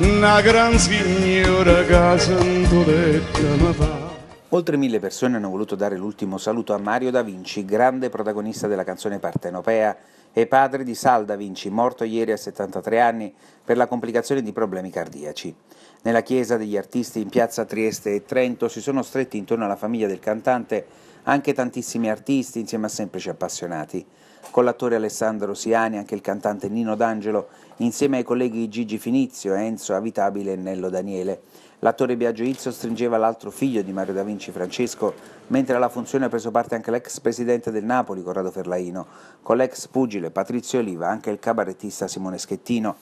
una gran signora casa antodetta ma va. Oltre mille persone hanno voluto dare l'ultimo saluto a Mario da Vinci, grande protagonista della canzone partenopea e padre di Salda Vinci, morto ieri a 73 anni per la complicazione di problemi cardiaci. Nella chiesa degli artisti in piazza Trieste e Trento si sono stretti intorno alla famiglia del cantante anche tantissimi artisti insieme a semplici appassionati. Con l'attore Alessandro Siani, anche il cantante Nino D'Angelo, insieme ai colleghi Gigi Finizio, Enzo Avitabile e Nello Daniele. L'attore Biagio Izzo stringeva l'altro figlio di Mario da Vinci, Francesco, mentre alla funzione ha preso parte anche l'ex presidente del Napoli, Corrado Ferlaino, con l'ex pugile Vigile, Patrizio Oliva, anche il cabarettista Simone Schettino.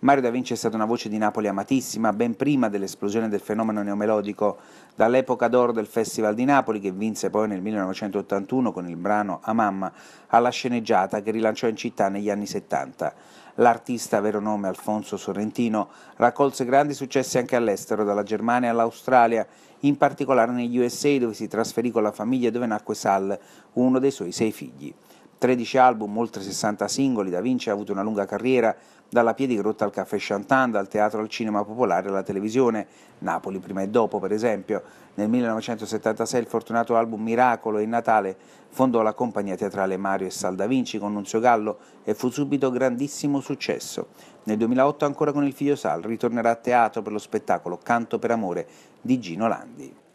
Mario da Vinci è stata una voce di Napoli amatissima ben prima dell'esplosione del fenomeno neomelodico, dall'epoca d'oro del Festival di Napoli che vinse poi nel 1981 con il brano A Mamma alla sceneggiata che rilanciò in città negli anni 70. L'artista vero nome Alfonso Sorrentino raccolse grandi successi anche all'estero, dalla Germania all'Australia, in particolare negli USA dove si trasferì con la famiglia dove nacque Sal, uno dei suoi sei figli. 13 album, oltre 60 singoli, Da Vinci ha avuto una lunga carriera dalla Piedigrotta al Caffè Chantant, dal teatro al cinema popolare alla televisione, Napoli prima e dopo per esempio. Nel 1976 il fortunato album Miracolo e Natale fondò la compagnia teatrale Mario e Sal Da Vinci con Nunzio Gallo e fu subito grandissimo successo. Nel 2008 ancora con il figlio Sal ritornerà a teatro per lo spettacolo Canto per amore di Gino Landi.